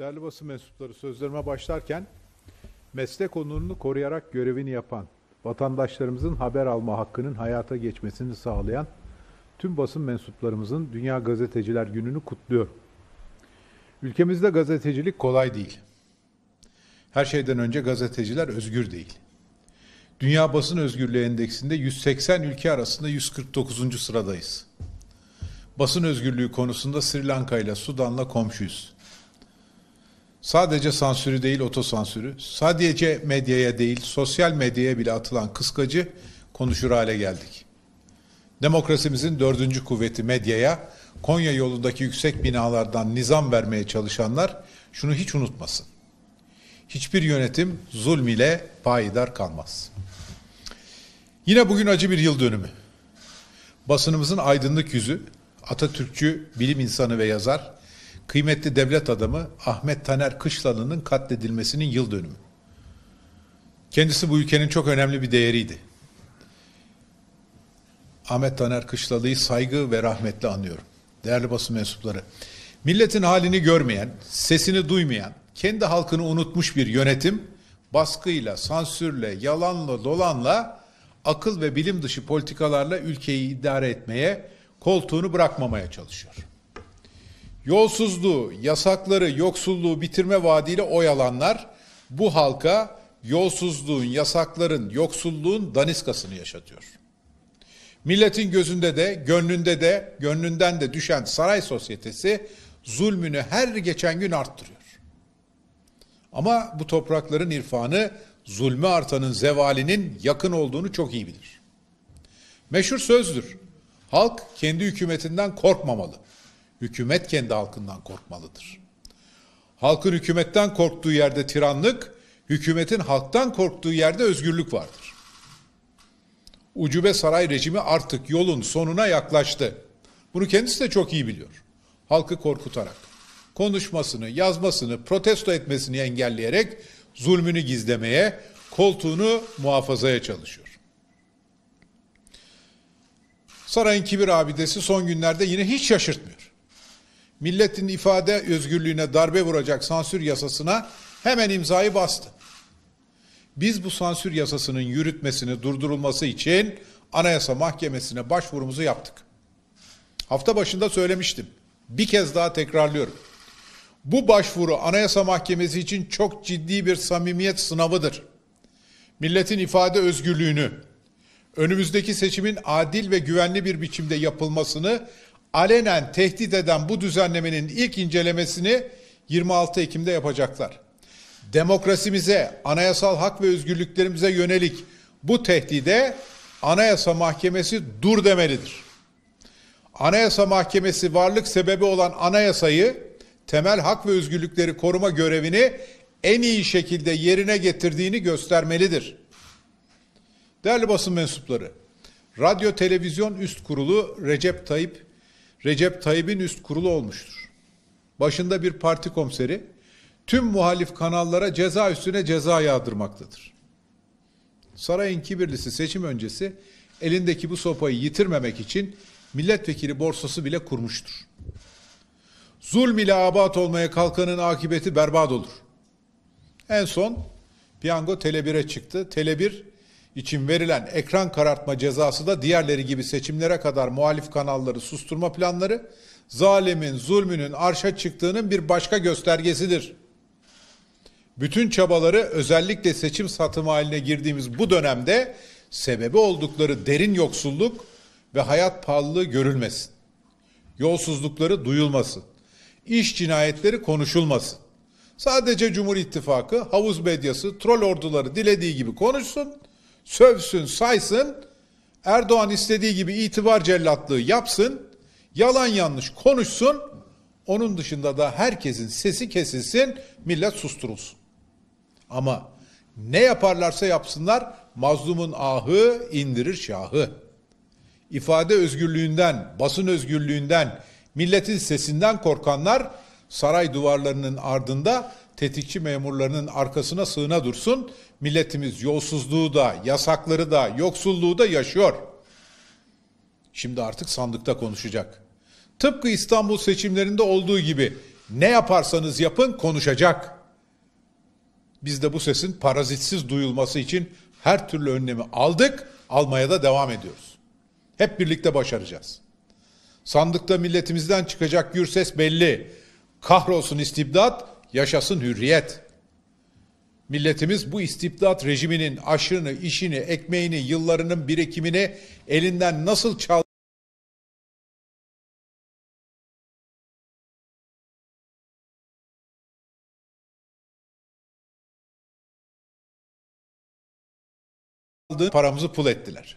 Değerli basın mensupları sözlerime başlarken meslek onurunu koruyarak görevini yapan, vatandaşlarımızın haber alma hakkının hayata geçmesini sağlayan tüm basın mensuplarımızın Dünya Gazeteciler Günü'nü kutluyorum. Ülkemizde gazetecilik kolay değil. Her şeyden önce gazeteciler özgür değil. Dünya Basın Özgürlüğü Endeksinde 180 ülke arasında 149. sıradayız. Basın özgürlüğü konusunda Sri Lanka ile Sudan'la komşuyuz sadece sansürü değil otosansürü, sadece medyaya değil sosyal medyaya bile atılan kıskacı konuşur hale geldik. Demokrasimizin dördüncü kuvveti medyaya, Konya yolundaki yüksek binalardan nizam vermeye çalışanlar şunu hiç unutmasın. Hiçbir yönetim zulm ile payidar kalmaz. Yine bugün acı bir yıl dönümü. Basınımızın aydınlık yüzü, Atatürkçü bilim insanı ve yazar Kıymetli devlet adamı Ahmet Taner Kışlalı'nın katledilmesinin yıl dönümü. Kendisi bu ülkenin çok önemli bir değeriydi. Ahmet Taner Kışlalı'yı saygı ve rahmetle anıyorum. Değerli basın mensupları. Milletin halini görmeyen, sesini duymayan, kendi halkını unutmuş bir yönetim baskıyla, sansürle, yalanla, dolanla akıl ve bilim dışı politikalarla ülkeyi idare etmeye, koltuğunu bırakmamaya çalışıyor. Yolsuzluğu, yasakları, yoksulluğu bitirme vaadiyle oyalanlar bu halka yolsuzluğun, yasakların, yoksulluğun daniskasını yaşatıyor. Milletin gözünde de, gönlünde de, gönlünden de düşen saray sosyetesi zulmünü her geçen gün arttırıyor. Ama bu toprakların irfanı zulme artanın zevalinin yakın olduğunu çok iyi bilir. Meşhur sözdür. Halk kendi hükümetinden korkmamalı. Hükümet kendi halkından korkmalıdır. Halkın hükümetten korktuğu yerde tiranlık, hükümetin halktan korktuğu yerde özgürlük vardır. Ucube saray rejimi artık yolun sonuna yaklaştı. Bunu kendisi de çok iyi biliyor. Halkı korkutarak, konuşmasını, yazmasını, protesto etmesini engelleyerek zulmünü gizlemeye, koltuğunu muhafazaya çalışıyor. Sarayın kibir abidesi son günlerde yine hiç şaşırtmıyor milletin ifade özgürlüğüne darbe vuracak sansür yasasına hemen imzayı bastı. Biz bu sansür yasasının yürütmesini durdurulması için Anayasa Mahkemesi'ne başvurumuzu yaptık. Hafta başında söylemiştim. Bir kez daha tekrarlıyorum. Bu başvuru Anayasa Mahkemesi için çok ciddi bir samimiyet sınavıdır. Milletin ifade özgürlüğünü, önümüzdeki seçimin adil ve güvenli bir biçimde yapılmasını alenen tehdit eden bu düzenlemenin ilk incelemesini 26 Ekim'de yapacaklar. Demokrasimize, anayasal hak ve özgürlüklerimize yönelik bu tehdide Anayasa Mahkemesi dur demelidir. Anayasa Mahkemesi varlık sebebi olan anayasayı, temel hak ve özgürlükleri koruma görevini en iyi şekilde yerine getirdiğini göstermelidir. Değerli basın mensupları, Radyo Televizyon Üst Kurulu Recep Tayyip Recep Tayyip'in üst kurulu olmuştur. Başında bir parti komiseri tüm muhalif kanallara ceza üstüne ceza yağdırmaktadır. Sarayın kibirlisi seçim öncesi elindeki bu sopayı yitirmemek için milletvekili borsası bile kurmuştur. Zulm ile abat olmaya kalkanın akıbeti berbat olur. En son piyango Tele 1'e çıktı. Tele 1 için verilen ekran karartma cezası da diğerleri gibi seçimlere kadar muhalif kanalları susturma planları zalimin, zulmünün arşa çıktığının bir başka göstergesidir. Bütün çabaları özellikle seçim satım haline girdiğimiz bu dönemde sebebi oldukları derin yoksulluk ve hayat pahalılığı görülmesin. Yolsuzlukları duyulmasın. İş cinayetleri konuşulmasın. Sadece Cumhur İttifakı, havuz medyası, troll orduları dilediği gibi konuşsun sövsün, saysın, Erdoğan istediği gibi itibar cellatlığı yapsın, yalan yanlış konuşsun, onun dışında da herkesin sesi kesilsin, millet susturulsun. Ama ne yaparlarsa yapsınlar, mazlumun ahı indirir şahı. İfade özgürlüğünden, basın özgürlüğünden, milletin sesinden korkanlar saray duvarlarının ardında tetikçi memurlarının arkasına sığına dursun. Milletimiz yolsuzluğu da, yasakları da, yoksulluğu da yaşıyor. Şimdi artık sandıkta konuşacak. Tıpkı İstanbul seçimlerinde olduğu gibi ne yaparsanız yapın konuşacak. Biz de bu sesin parazitsiz duyulması için her türlü önlemi aldık, almaya da devam ediyoruz. Hep birlikte başaracağız. Sandıkta milletimizden çıkacak gür ses belli. Kahrolsun istibdat, yaşasın hürriyet.'' Milletimiz bu istibdat rejiminin aşırını, işini, ekmeğini, yıllarının birikimini elinden nasıl çal paramızı pul ettiler.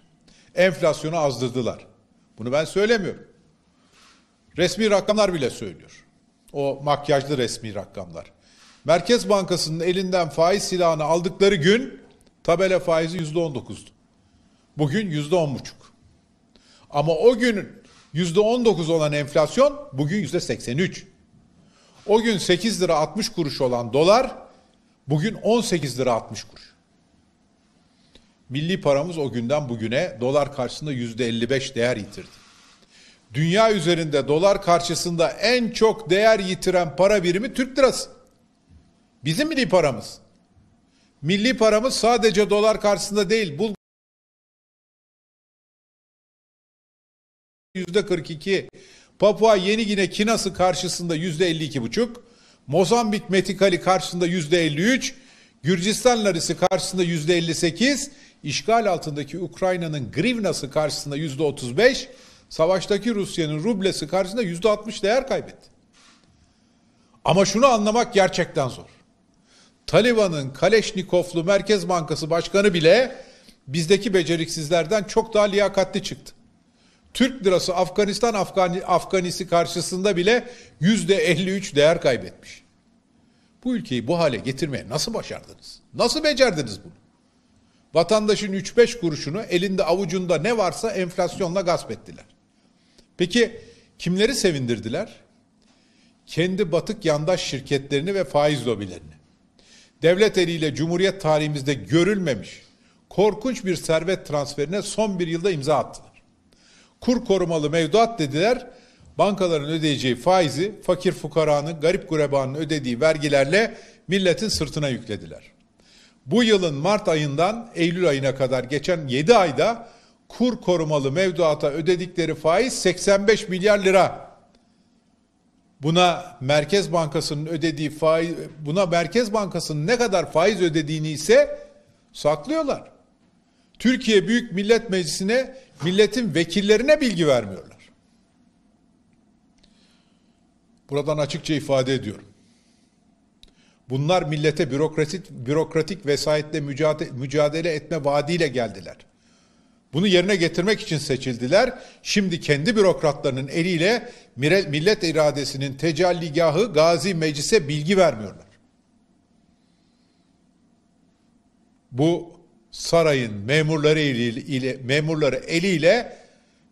Enflasyonu azdırdılar. Bunu ben söylemiyorum. Resmi rakamlar bile söylüyor. O makyajlı resmi rakamlar. Merkez Bankası'nın elinden faiz silahını aldıkları gün tabela faizi yüzde on dokuzdu. Bugün yüzde on buçuk. Ama o gün yüzde on dokuz olan enflasyon bugün yüzde seksen üç. O gün sekiz lira altmış kuruş olan dolar bugün on sekiz lira altmış kuruş. Milli paramız o günden bugüne dolar karşısında yüzde elli beş değer yitirdi. Dünya üzerinde dolar karşısında en çok değer yitiren para birimi Türk lirası. Bizim milli paramız. Milli paramız sadece dolar karşısında değil. Bul yüzde 42. Papua Yeni Gine Kinası karşısında yüzde 52 buçuk. Mozambik Metikali karşısında yüzde 53. Gürcistan Larisi karşısında yüzde 58. İşgal altındaki Ukrayna'nın Grivnası karşısında yüzde 35. Savaştaki Rusya'nın rublesi karşısında yüzde 60 değer kaybetti. Ama şunu anlamak gerçekten zor. Taliban'ın Kaleşnikovlu Merkez Bankası Başkanı bile bizdeki beceriksizlerden çok daha liyakatli çıktı. Türk lirası Afganistan Afgani, Afganisi karşısında bile yüzde 53 değer kaybetmiş. Bu ülkeyi bu hale getirmeye nasıl başardınız? Nasıl becerdiniz bunu? Vatandaşın 3-5 kuruşunu elinde avucunda ne varsa enflasyonla gasp ettiler. Peki kimleri sevindirdiler? Kendi batık yandaş şirketlerini ve faiz lobilerini devlet eliyle Cumhuriyet tarihimizde görülmemiş korkunç bir servet transferine son bir yılda imza attılar. Kur korumalı mevduat dediler, bankaların ödeyeceği faizi fakir fukaranın, garip gurebanın ödediği vergilerle milletin sırtına yüklediler. Bu yılın Mart ayından Eylül ayına kadar geçen 7 ayda kur korumalı mevduata ödedikleri faiz 85 milyar lira buna Merkez Bankası'nın ödediği faiz buna Merkez Bankası'nın ne kadar faiz ödediğini ise saklıyorlar. Türkiye Büyük Millet Meclisi'ne milletin vekillerine bilgi vermiyorlar. Buradan açıkça ifade ediyorum. Bunlar millete bürokratik, bürokratik vesayetle mücadele, mücadele etme vaadiyle geldiler. Bunu yerine getirmek için seçildiler. Şimdi kendi bürokratlarının eliyle millet iradesinin tecelligahı Gazi Meclis'e bilgi vermiyorlar. Bu sarayın memurları eliyle, memurları eliyle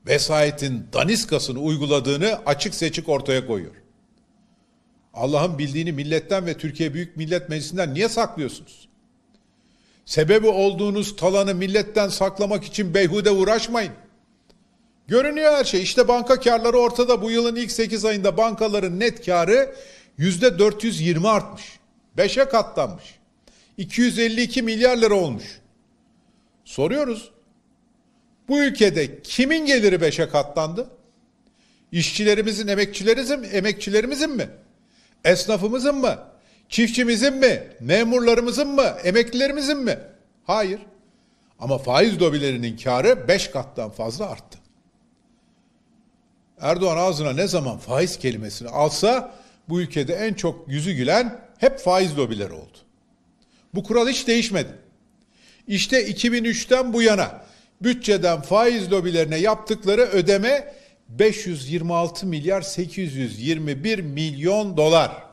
vesayetin daniskasını uyguladığını açık seçik ortaya koyuyor. Allah'ın bildiğini milletten ve Türkiye Büyük Millet Meclisi'nden niye saklıyorsunuz? Sebebi olduğunuz talanı milletten saklamak için beyhude uğraşmayın. Görünüyor her şey. İşte banka karları ortada. Bu yılın ilk 8 ayında bankaların net karı %420 artmış. 5'e katlanmış. 252 milyar lira olmuş. Soruyoruz. Bu ülkede kimin geliri 5'e katlandı? İşçilerimizin, emekçilerimizin, emekçilerimizin mi? Esnafımızın mı? Çiftçimizin mi? Memurlarımızın mı? Emeklilerimizin mi? Hayır. Ama faiz lobilerinin karı beş kattan fazla arttı. Erdoğan ağzına ne zaman faiz kelimesini alsa bu ülkede en çok yüzü gülen hep faiz lobileri oldu. Bu kural hiç değişmedi. İşte 2003'ten bu yana bütçeden faiz lobilerine yaptıkları ödeme 526 milyar 821 milyon dolar.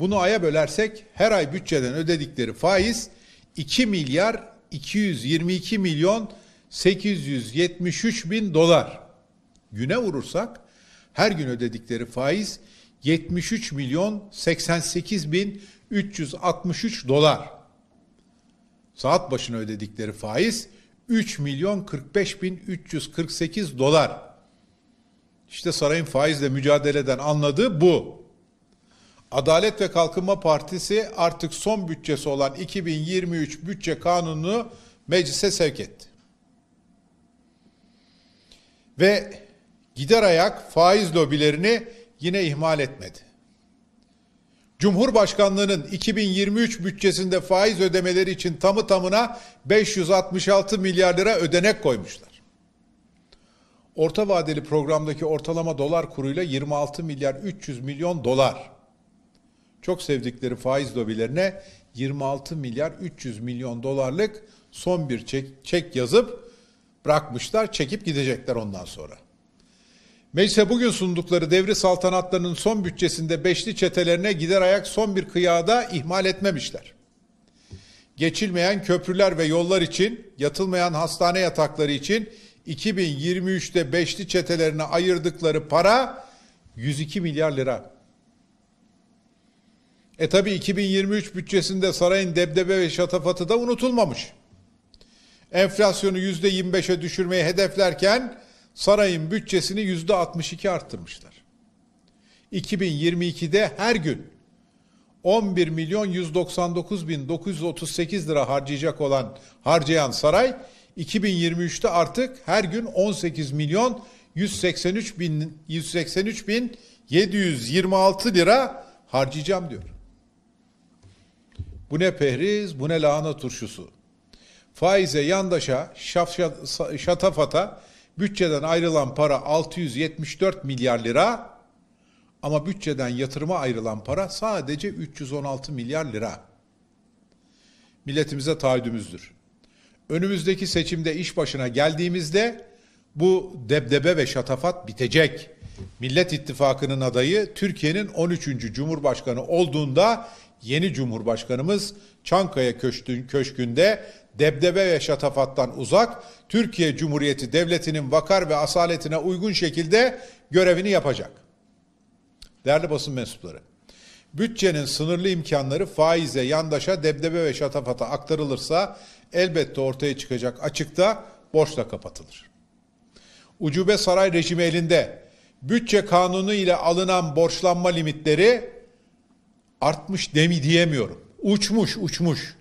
Bunu aya bölersek her ay bütçeden ödedikleri faiz 2 milyar 222 milyon 873 bin dolar. Güne vurursak her gün ödedikleri faiz 73 milyon 88 bin 363 dolar. Saat başına ödedikleri faiz 3 milyon 45 bin 348 dolar. İşte sarayın faizle mücadeleden anladığı bu. Adalet ve Kalkınma Partisi artık son bütçesi olan 2023 bütçe kanununu meclise sevk etti. Ve gider ayak faiz lobilerini yine ihmal etmedi. Cumhurbaşkanlığının 2023 bütçesinde faiz ödemeleri için tamı tamına 566 milyar lira ödenek koymuşlar. Orta vadeli programdaki ortalama dolar kuruyla 26 milyar 300 milyon dolar çok sevdikleri faiz lobilerine 26 milyar 300 milyon dolarlık son bir çek, çek yazıp bırakmışlar, çekip gidecekler ondan sonra. Meclise bugün sundukları devri saltanatlarının son bütçesinde beşli çetelerine gider ayak son bir kıyada ihmal etmemişler. Geçilmeyen köprüler ve yollar için, yatılmayan hastane yatakları için 2023'te beşli çetelerine ayırdıkları para 102 milyar lira. E tabi 2023 bütçesinde sarayın debdebe ve şatafatı da unutulmamış. Enflasyonu %25'e düşürmeyi hedeflerken sarayın bütçesini %62 arttırmışlar. 2022'de her gün 11 milyon 199 bin 938 lira harcayacak olan harcayan saray 2023'te artık her gün 18 milyon 183 bin 183 bin 726 lira harcayacağım diyor. Bu ne pehriz, bu ne lahana turşusu. Faize, yandaşa, şafşa, şatafata bütçeden ayrılan para 674 milyar lira ama bütçeden yatırıma ayrılan para sadece 316 milyar lira. Milletimize taahhüdümüzdür. Önümüzdeki seçimde iş başına geldiğimizde bu debdebe ve şatafat bitecek. Millet İttifakı'nın adayı Türkiye'nin 13. Cumhurbaşkanı olduğunda yeni Cumhurbaşkanımız Çankaya Köşkü'nde debdebe ve şatafattan uzak Türkiye Cumhuriyeti Devleti'nin vakar ve asaletine uygun şekilde görevini yapacak. Değerli basın mensupları, bütçenin sınırlı imkanları faize, yandaşa, debdebe ve şatafata aktarılırsa elbette ortaya çıkacak açıkta borçla kapatılır. Ucube saray rejimi elinde bütçe kanunu ile alınan borçlanma limitleri artmış demi diyemiyorum. Uçmuş, uçmuş.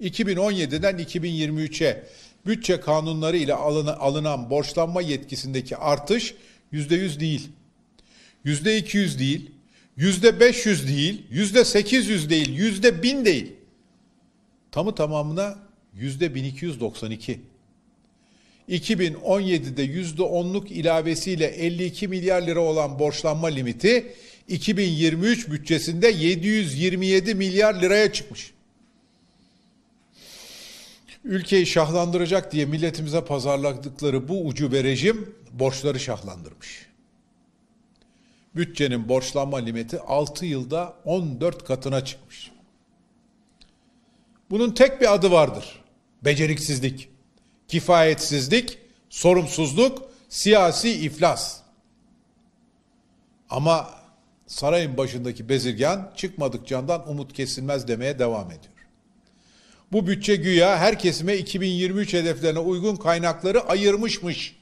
2017'den 2023'e bütçe kanunları ile alınan, alınan borçlanma yetkisindeki artış yüzde yüz değil. Yüzde iki yüz değil. Yüzde beş yüz değil. Yüzde sekiz yüz değil. Yüzde bin değil. Tamı tamamına yüzde bin iki yüz doksan iki. 2017'de yüzde onluk ilavesiyle 52 milyar lira olan borçlanma limiti 2023 bütçesinde 727 milyar liraya çıkmış. Ülkeyi şahlandıracak diye milletimize pazarladıkları bu ucube rejim borçları şahlandırmış. Bütçenin borçlanma limiti 6 yılda 14 katına çıkmış. Bunun tek bir adı vardır. Beceriksizlik, kifayetsizlik, sorumsuzluk, siyasi iflas. Ama sarayın başındaki bezirgan çıkmadık candan umut kesilmez demeye devam ediyor. Bu bütçe güya her kesime 2023 hedeflerine uygun kaynakları ayırmışmış.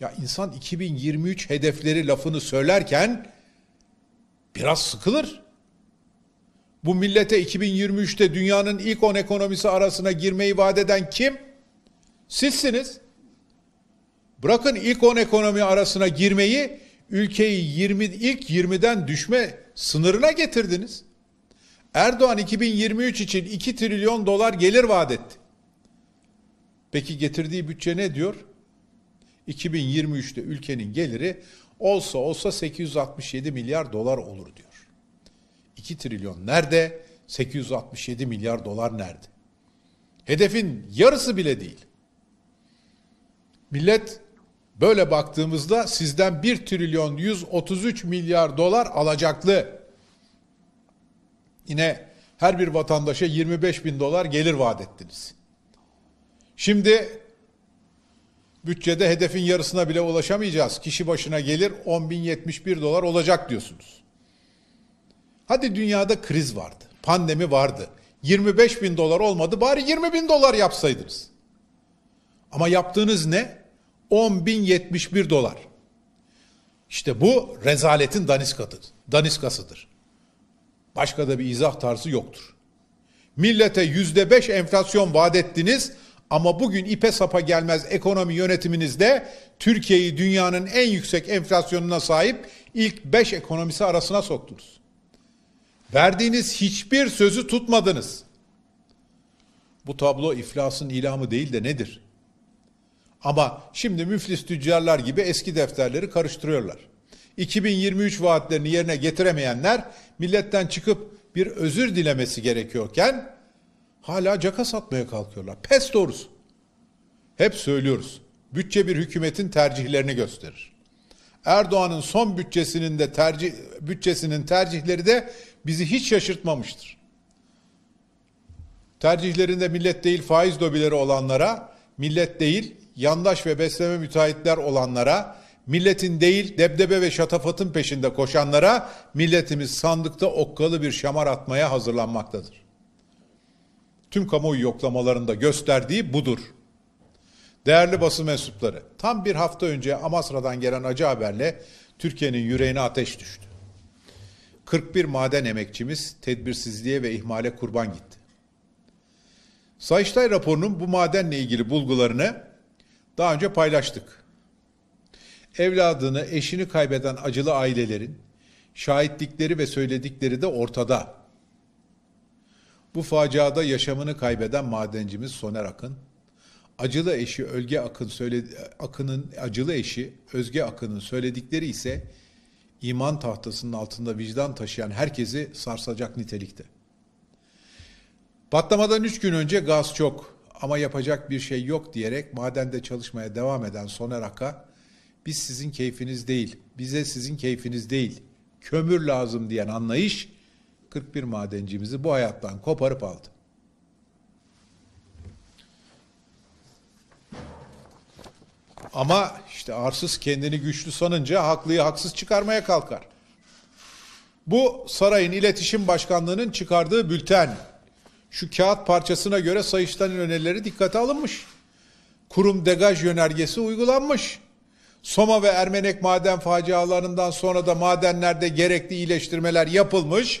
Ya insan 2023 hedefleri lafını söylerken biraz sıkılır. Bu millete 2023'te dünyanın ilk 10 ekonomisi arasına girmeyi vaat eden kim? Sizsiniz. Bırakın ilk 10 ekonomi arasına girmeyi ülkeyi 20, ilk 20'den düşme sınırına getirdiniz. Erdoğan 2023 için 2 trilyon dolar gelir vaat etti. Peki getirdiği bütçe ne diyor? 2023'te ülkenin geliri olsa olsa 867 milyar dolar olur diyor. 2 trilyon nerede? 867 milyar dolar nerede? Hedefin yarısı bile değil. Millet Böyle baktığımızda sizden 1 trilyon 133 milyar dolar alacaklı. Yine her bir vatandaşa 25 bin dolar gelir vaat ettiniz. Şimdi bütçede hedefin yarısına bile ulaşamayacağız. Kişi başına gelir bin 10.071 dolar olacak diyorsunuz. Hadi dünyada kriz vardı, pandemi vardı. 25 bin dolar olmadı bari 20 bin dolar yapsaydınız. Ama yaptığınız ne? 10.071 dolar. İşte bu rezaletin daniskatıdır. daniskasıdır. Başka da bir izah tarzı yoktur. Millete yüzde beş enflasyon vaat ettiniz ama bugün ipe sapa gelmez ekonomi yönetiminizde Türkiye'yi dünyanın en yüksek enflasyonuna sahip ilk beş ekonomisi arasına soktunuz. Verdiğiniz hiçbir sözü tutmadınız. Bu tablo iflasın ilamı değil de nedir? Ama şimdi müflis tüccarlar gibi eski defterleri karıştırıyorlar. 2023 vaatlerini yerine getiremeyenler milletten çıkıp bir özür dilemesi gerekiyorken hala caka satmaya kalkıyorlar. Pes doğrusu. Hep söylüyoruz. Bütçe bir hükümetin tercihlerini gösterir. Erdoğan'ın son bütçesinin de tercih bütçesinin tercihleri de bizi hiç şaşırtmamıştır. Tercihlerinde millet değil faiz dobileri olanlara millet değil yandaş ve besleme müteahhitler olanlara, milletin değil debdebe ve şatafatın peşinde koşanlara milletimiz sandıkta okkalı bir şamar atmaya hazırlanmaktadır. Tüm kamuoyu yoklamalarında gösterdiği budur. Değerli basın mensupları, tam bir hafta önce Amasra'dan gelen acı haberle Türkiye'nin yüreğine ateş düştü. 41 maden emekçimiz tedbirsizliğe ve ihmale kurban gitti. Sayıştay raporunun bu madenle ilgili bulgularını daha önce paylaştık. Evladını, eşini kaybeden acılı ailelerin şahitlikleri ve söyledikleri de ortada. Bu faciada yaşamını kaybeden madencimiz Soner Akın, acılı eşi Ölge Akın söyledi, Akın'ın acılı eşi Özge Akın'ın söyledikleri ise iman tahtasının altında vicdan taşıyan herkesi sarsacak nitelikte. Patlamadan üç gün önce gaz çok, ama yapacak bir şey yok diyerek madende çalışmaya devam eden Soner Aka, biz sizin keyfiniz değil, bize sizin keyfiniz değil, kömür lazım diyen anlayış 41 madencimizi bu hayattan koparıp aldı. Ama işte arsız kendini güçlü sanınca haklıyı haksız çıkarmaya kalkar. Bu sarayın iletişim başkanlığının çıkardığı bülten şu kağıt parçasına göre Sayıştay'ın önerileri dikkate alınmış. Kurum degaj yönergesi uygulanmış. Soma ve Ermenek maden facialarından sonra da madenlerde gerekli iyileştirmeler yapılmış.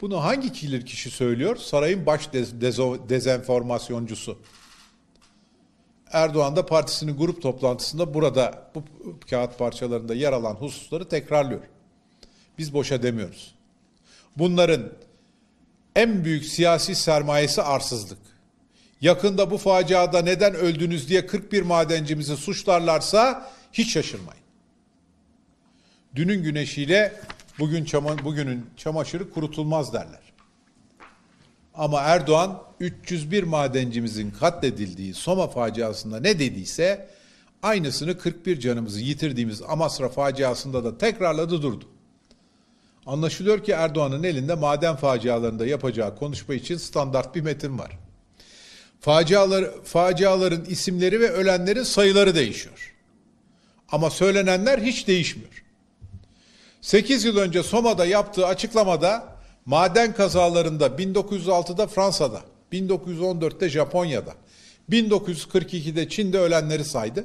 Bunu hangi kilir kişi söylüyor? Sarayın baş dezo- dezenformasyoncusu. Erdoğan da partisinin grup toplantısında burada bu kağıt parçalarında yer alan hususları tekrarlıyor. Biz boşa demiyoruz. Bunların en büyük siyasi sermayesi arsızlık. Yakında bu faciada neden öldünüz diye 41 madencimizi suçlarlarsa hiç şaşırmayın. Dünün güneşiyle bugün çama, bugünün çamaşırı kurutulmaz derler. Ama Erdoğan 301 madencimizin katledildiği Soma faciasında ne dediyse aynısını 41 canımızı yitirdiğimiz Amasra faciasında da tekrarladı durdu. Anlaşılıyor ki Erdoğan'ın elinde maden facialarında yapacağı konuşma için standart bir metin var. Facialar, faciaların isimleri ve ölenlerin sayıları değişiyor. Ama söylenenler hiç değişmiyor. 8 yıl önce Soma'da yaptığı açıklamada maden kazalarında 1906'da Fransa'da, 1914'te Japonya'da, 1942'de Çin'de ölenleri saydı.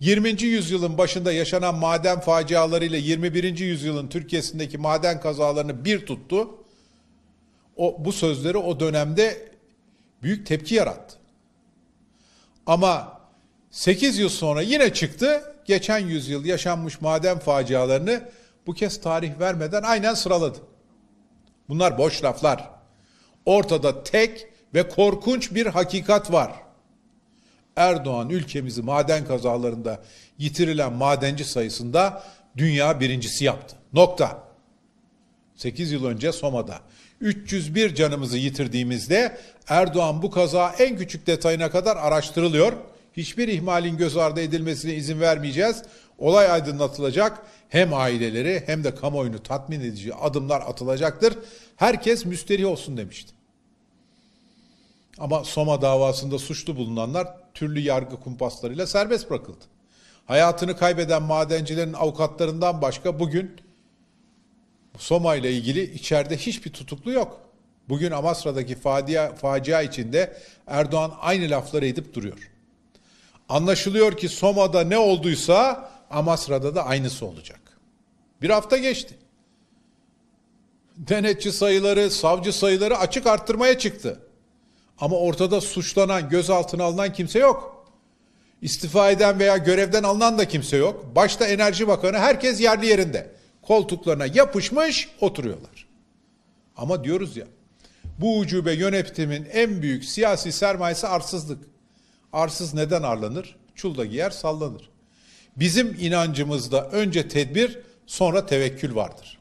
20. yüzyılın başında yaşanan maden facialarıyla 21. yüzyılın Türkiye'sindeki maden kazalarını bir tuttu. O bu sözleri o dönemde büyük tepki yarattı. Ama 8 yıl sonra yine çıktı. Geçen yüzyıl yaşanmış maden facialarını bu kez tarih vermeden aynen sıraladı. Bunlar boş laflar. Ortada tek ve korkunç bir hakikat var. Erdoğan ülkemizi maden kazalarında yitirilen madenci sayısında dünya birincisi yaptı. Nokta. 8 yıl önce Soma'da 301 canımızı yitirdiğimizde Erdoğan bu kaza en küçük detayına kadar araştırılıyor. Hiçbir ihmalin göz ardı edilmesine izin vermeyeceğiz. Olay aydınlatılacak. Hem aileleri hem de kamuoyunu tatmin edici adımlar atılacaktır. Herkes müsterih olsun demişti. Ama Soma davasında suçlu bulunanlar türlü yargı kumpaslarıyla serbest bırakıldı. Hayatını kaybeden madencilerin avukatlarından başka bugün Soma ile ilgili içeride hiçbir tutuklu yok. Bugün Amasra'daki fadia facia içinde Erdoğan aynı lafları edip duruyor. Anlaşılıyor ki Soma'da ne olduysa Amasra'da da aynısı olacak. Bir hafta geçti. Denetçi sayıları, savcı sayıları açık arttırmaya çıktı. Ama ortada suçlanan, gözaltına alınan kimse yok. İstifa eden veya görevden alınan da kimse yok. Başta Enerji Bakanı herkes yerli yerinde. Koltuklarına yapışmış oturuyorlar. Ama diyoruz ya bu ucube yönetimin en büyük siyasi sermayesi arsızlık. Arsız neden arlanır? Çulda giyer sallanır. Bizim inancımızda önce tedbir sonra tevekkül vardır.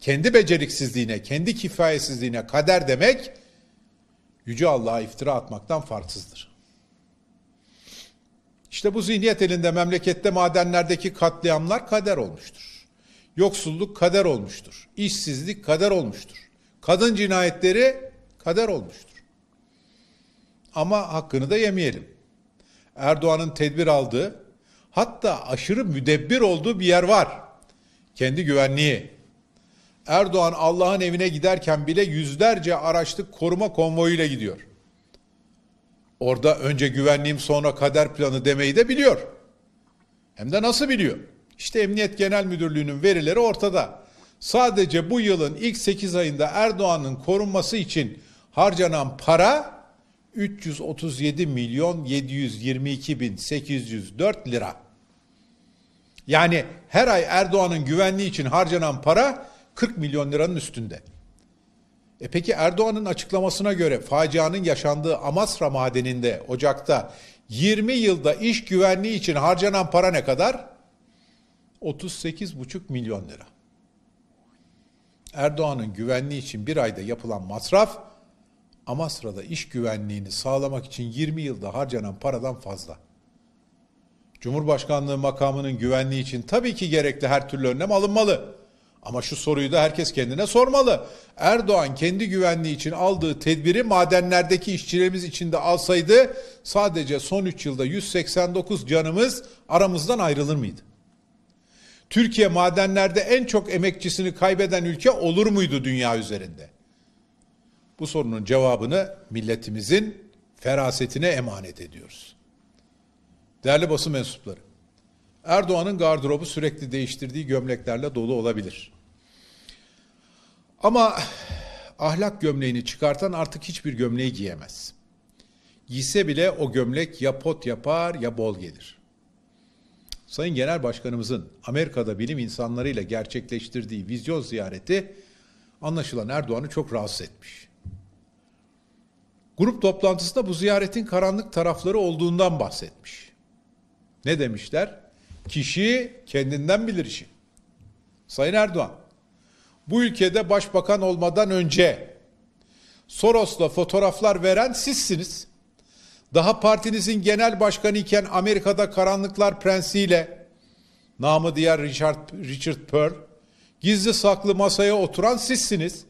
Kendi beceriksizliğine, kendi kifayetsizliğine kader demek Yüce Allah'a iftira atmaktan farksızdır. İşte bu zihniyet elinde memlekette madenlerdeki katliamlar kader olmuştur. Yoksulluk kader olmuştur. İşsizlik kader olmuştur. Kadın cinayetleri kader olmuştur. Ama hakkını da yemeyelim. Erdoğan'ın tedbir aldığı, hatta aşırı müdebbir olduğu bir yer var. Kendi güvenliği, Erdoğan Allah'ın evine giderken bile yüzlerce araçlık koruma konvoyuyla gidiyor. Orada önce güvenliğim sonra kader planı demeyi de biliyor. Hem de nasıl biliyor? İşte Emniyet Genel Müdürlüğü'nün verileri ortada. Sadece bu yılın ilk 8 ayında Erdoğan'ın korunması için harcanan para 337 milyon 722 bin 804 lira. Yani her ay Erdoğan'ın güvenliği için harcanan para 40 milyon liranın üstünde. E peki Erdoğan'ın açıklamasına göre facianın yaşandığı Amasra madeninde Ocak'ta 20 yılda iş güvenliği için harcanan para ne kadar? 38,5 milyon lira. Erdoğan'ın güvenliği için bir ayda yapılan masraf Amasra'da iş güvenliğini sağlamak için 20 yılda harcanan paradan fazla. Cumhurbaşkanlığı makamının güvenliği için tabii ki gerekli her türlü önlem alınmalı. Ama şu soruyu da herkes kendine sormalı. Erdoğan kendi güvenliği için aldığı tedbiri madenlerdeki işçilerimiz için de alsaydı sadece son 3 yılda 189 canımız aramızdan ayrılır mıydı? Türkiye madenlerde en çok emekçisini kaybeden ülke olur muydu dünya üzerinde? Bu sorunun cevabını milletimizin ferasetine emanet ediyoruz. Değerli basın mensupları, Erdoğan'ın gardırobu sürekli değiştirdiği gömleklerle dolu olabilir. Ama ahlak gömleğini çıkartan artık hiçbir gömleği giyemez. Giyse bile o gömlek ya pot yapar ya bol gelir. Sayın Genel Başkanımızın Amerika'da bilim insanlarıyla gerçekleştirdiği vizyon ziyareti anlaşılan Erdoğan'ı çok rahatsız etmiş. Grup toplantısında bu ziyaretin karanlık tarafları olduğundan bahsetmiş. Ne demişler? Kişi kendinden bilir işi. Sayın Erdoğan, bu ülkede başbakan olmadan önce Soros'la fotoğraflar veren sizsiniz. Daha partinizin genel başkanı iken Amerika'da Karanlıklar Prensi'yle namı diğer Richard, Richard Pearl gizli saklı masaya oturan sizsiniz.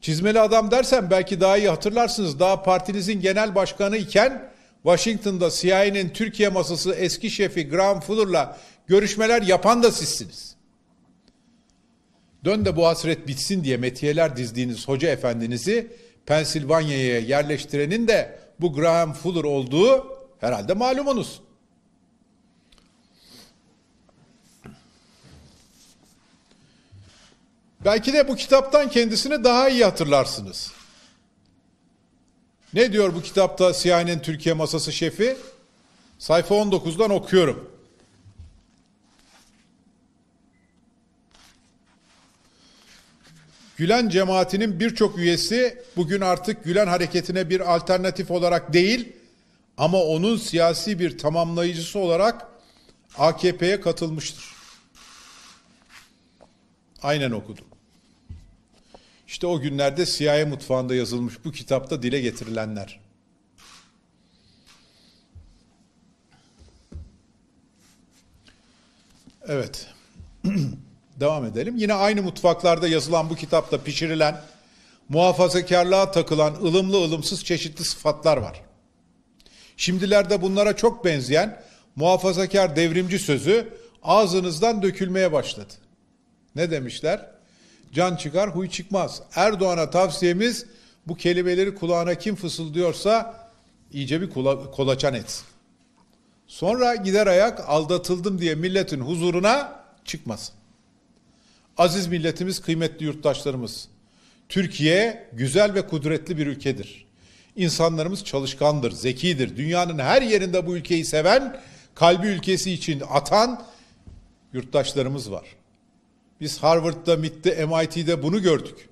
Çizmeli adam dersen belki daha iyi hatırlarsınız. Daha partinizin genel başkanı iken Washington'da CIA'nin Türkiye masası eski şefi Graham Fuller'la görüşmeler yapan da sizsiniz. Dön de bu hasret bitsin diye metiyeler dizdiğiniz hoca efendinizi Pensilvanya'ya yerleştirenin de bu Graham Fuller olduğu herhalde malumunuz. Belki de bu kitaptan kendisini daha iyi hatırlarsınız. Ne diyor bu kitapta CIA'nin Türkiye masası şefi? Sayfa 19'dan okuyorum. Gülen cemaatinin birçok üyesi bugün artık Gülen hareketine bir alternatif olarak değil ama onun siyasi bir tamamlayıcısı olarak AKP'ye katılmıştır. Aynen okudum. İşte o günlerde CIA mutfağında yazılmış bu kitapta dile getirilenler. Evet. Devam edelim. Yine aynı mutfaklarda yazılan bu kitapta pişirilen, muhafazakarlığa takılan ılımlı ılımsız çeşitli sıfatlar var. Şimdilerde bunlara çok benzeyen muhafazakar devrimci sözü ağzınızdan dökülmeye başladı. Ne demişler? Can çıkar huy çıkmaz. Erdoğan'a tavsiyemiz bu kelimeleri kulağına kim fısıldıyorsa iyice bir kula, kolaçan et. Sonra gider ayak aldatıldım diye milletin huzuruna çıkmasın. Aziz milletimiz, kıymetli yurttaşlarımız. Türkiye güzel ve kudretli bir ülkedir. İnsanlarımız çalışkandır, zekidir. Dünyanın her yerinde bu ülkeyi seven, kalbi ülkesi için atan yurttaşlarımız var. Biz Harvard'da, MIT'te, MIT'de bunu gördük.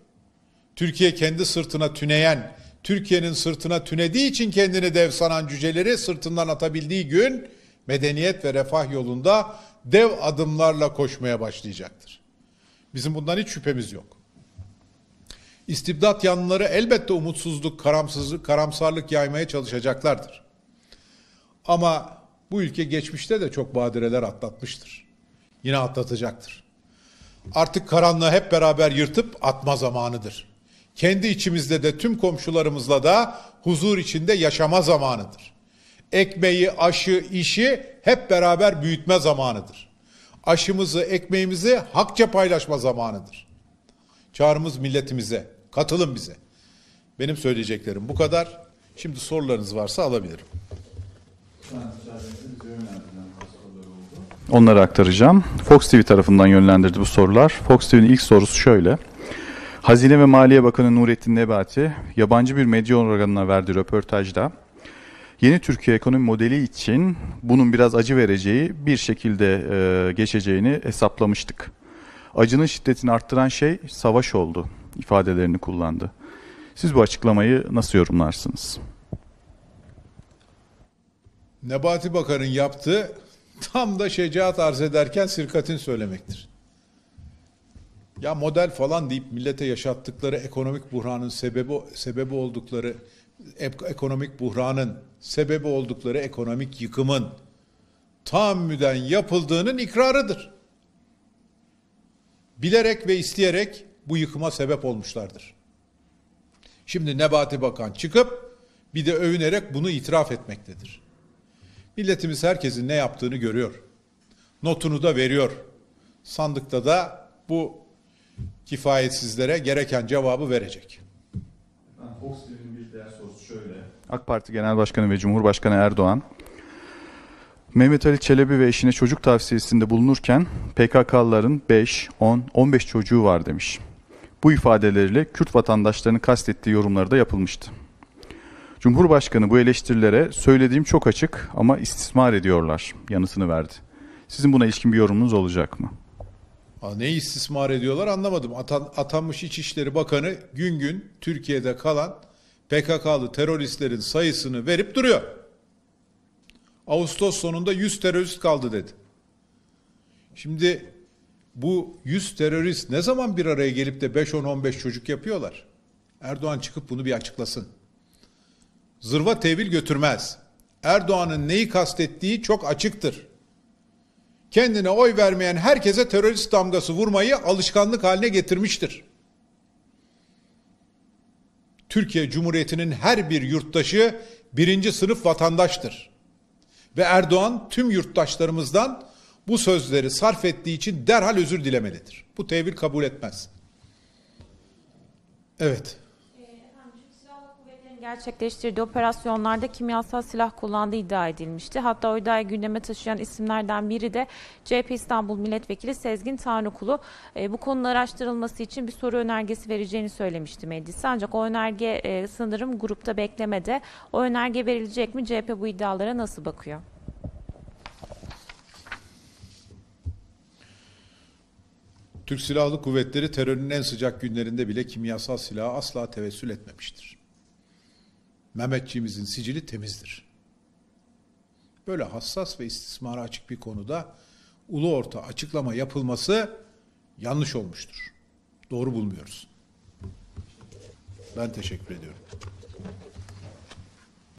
Türkiye kendi sırtına tüneyen, Türkiye'nin sırtına tünediği için kendini dev sanan cüceleri sırtından atabildiği gün medeniyet ve refah yolunda dev adımlarla koşmaya başlayacaktır. Bizim bundan hiç şüphemiz yok. İstibdat yanlıları elbette umutsuzluk, karamsızlık, karamsarlık yaymaya çalışacaklardır. Ama bu ülke geçmişte de çok badireler atlatmıştır. Yine atlatacaktır. Artık karanlığı hep beraber yırtıp atma zamanıdır. Kendi içimizde de tüm komşularımızla da huzur içinde yaşama zamanıdır. Ekmeği, aşı, işi hep beraber büyütme zamanıdır.'' aşımızı, ekmeğimizi hakça paylaşma zamanıdır. Çağrımız milletimize, katılın bize. Benim söyleyeceklerim bu kadar. Şimdi sorularınız varsa alabilirim. Onları aktaracağım. Fox TV tarafından yönlendirdi bu sorular. Fox TV'nin ilk sorusu şöyle. Hazine ve Maliye Bakanı Nurettin Nebati, yabancı bir medya organına verdiği röportajda Yeni Türkiye ekonomi modeli için bunun biraz acı vereceği bir şekilde e, geçeceğini hesaplamıştık. Acının şiddetini arttıran şey savaş oldu ifadelerini kullandı. Siz bu açıklamayı nasıl yorumlarsınız? Nebati Bakar'ın yaptığı tam da şecaat arz ederken sirkatin söylemektir. Ya model falan deyip millete yaşattıkları ekonomik buhranın sebebi sebebi oldukları ekonomik buhranın sebebi oldukları ekonomik yıkımın tahammüden yapıldığının ikrarıdır. Bilerek ve isteyerek bu yıkıma sebep olmuşlardır. Şimdi Nebati Bakan çıkıp bir de övünerek bunu itiraf etmektedir. Milletimiz herkesin ne yaptığını görüyor. Notunu da veriyor. Sandıkta da bu kifayetsizlere gereken cevabı verecek. Fox TV'nin AK Parti Genel Başkanı ve Cumhurbaşkanı Erdoğan, Mehmet Ali Çelebi ve eşine çocuk tavsiyesinde bulunurken PKK'ların 5, 10, 15 çocuğu var demiş. Bu ifadeleriyle Kürt vatandaşlarını kastettiği yorumları da yapılmıştı. Cumhurbaşkanı bu eleştirilere söylediğim çok açık ama istismar ediyorlar yanıtını verdi. Sizin buna ilişkin bir yorumunuz olacak mı? Ne istismar ediyorlar anlamadım. Atan, atanmış İçişleri Bakanı gün gün Türkiye'de kalan PKK'lı teröristlerin sayısını verip duruyor. Ağustos sonunda 100 terörist kaldı dedi. Şimdi bu 100 terörist ne zaman bir araya gelip de 5-10-15 çocuk yapıyorlar? Erdoğan çıkıp bunu bir açıklasın. Zırva tevil götürmez. Erdoğan'ın neyi kastettiği çok açıktır. Kendine oy vermeyen herkese terörist damgası vurmayı alışkanlık haline getirmiştir. Türkiye Cumhuriyeti'nin her bir yurttaşı birinci sınıf vatandaştır. Ve Erdoğan tüm yurttaşlarımızdan bu sözleri sarf ettiği için derhal özür dilemelidir. Bu tevil kabul etmez. Evet gerçekleştirdiği operasyonlarda kimyasal silah kullandığı iddia edilmişti. Hatta o iddiayı gündeme taşıyan isimlerden biri de CHP İstanbul Milletvekili Sezgin Tanrıkulu e, bu konunun araştırılması için bir soru önergesi vereceğini söylemişti meclise. Ancak o önerge e, sanırım grupta beklemede. O önerge verilecek mi? CHP bu iddialara nasıl bakıyor? Türk Silahlı Kuvvetleri terörün en sıcak günlerinde bile kimyasal silaha asla tevessül etmemiştir. Mehmetçiğimizin sicili temizdir. Böyle hassas ve istismara açık bir konuda ulu orta açıklama yapılması yanlış olmuştur. Doğru bulmuyoruz. Ben teşekkür ediyorum.